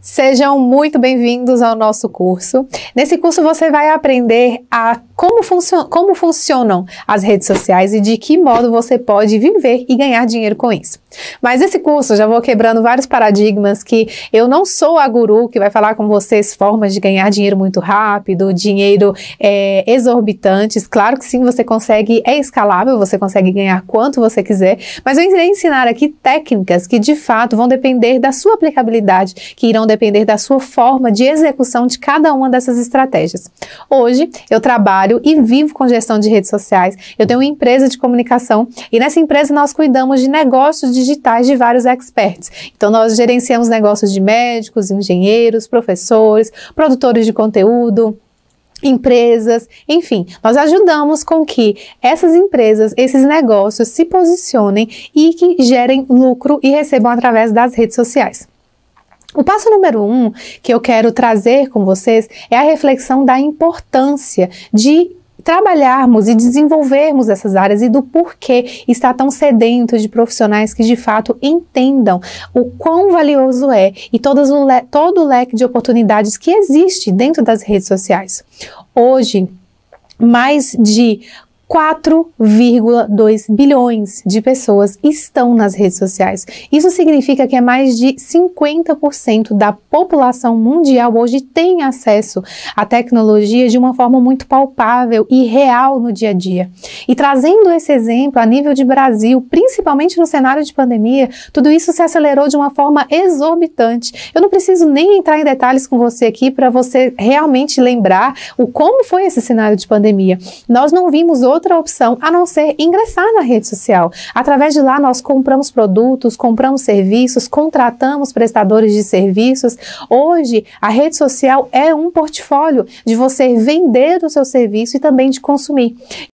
Sejam muito bem-vindos ao nosso curso. Nesse curso você vai aprender a como, funcio como funcionam as redes sociais e de que modo você pode viver e ganhar dinheiro com isso. Mas nesse curso já vou quebrando vários paradigmas que eu não sou a guru que vai falar com vocês formas de ganhar dinheiro muito rápido, dinheiro é, exorbitantes. Claro que sim, você consegue, é escalável, você consegue ganhar quanto você quiser, mas eu irei ensinar aqui técnicas que de fato vão depender da sua aplicabilidade, que irão depender da sua forma de execução de cada uma dessas estratégias. Hoje, eu trabalho e vivo com gestão de redes sociais. Eu tenho uma empresa de comunicação e nessa empresa nós cuidamos de negócios digitais de vários experts. Então, nós gerenciamos negócios de médicos, engenheiros, professores, produtores de conteúdo, empresas, enfim, nós ajudamos com que essas empresas, esses negócios se posicionem e que gerem lucro e recebam através das redes sociais. O passo número um que eu quero trazer com vocês é a reflexão da importância de trabalharmos e desenvolvermos essas áreas e do porquê está tão sedento de profissionais que de fato entendam o quão valioso é e o todo o leque de oportunidades que existe dentro das redes sociais. Hoje, mais de 4,2 bilhões de pessoas estão nas redes sociais. Isso significa que é mais de 50% da população mundial hoje tem acesso à tecnologia de uma forma muito palpável e real no dia a dia. E trazendo esse exemplo a nível de Brasil, principalmente no cenário de pandemia, tudo isso se acelerou de uma forma exorbitante. Eu não preciso nem entrar em detalhes com você aqui para você realmente lembrar o como foi esse cenário de pandemia. Nós não vimos hoje outra opção a não ser ingressar na rede social. Através de lá nós compramos produtos, compramos serviços, contratamos prestadores de serviços. Hoje a rede social é um portfólio de você vender o seu serviço e também de consumir.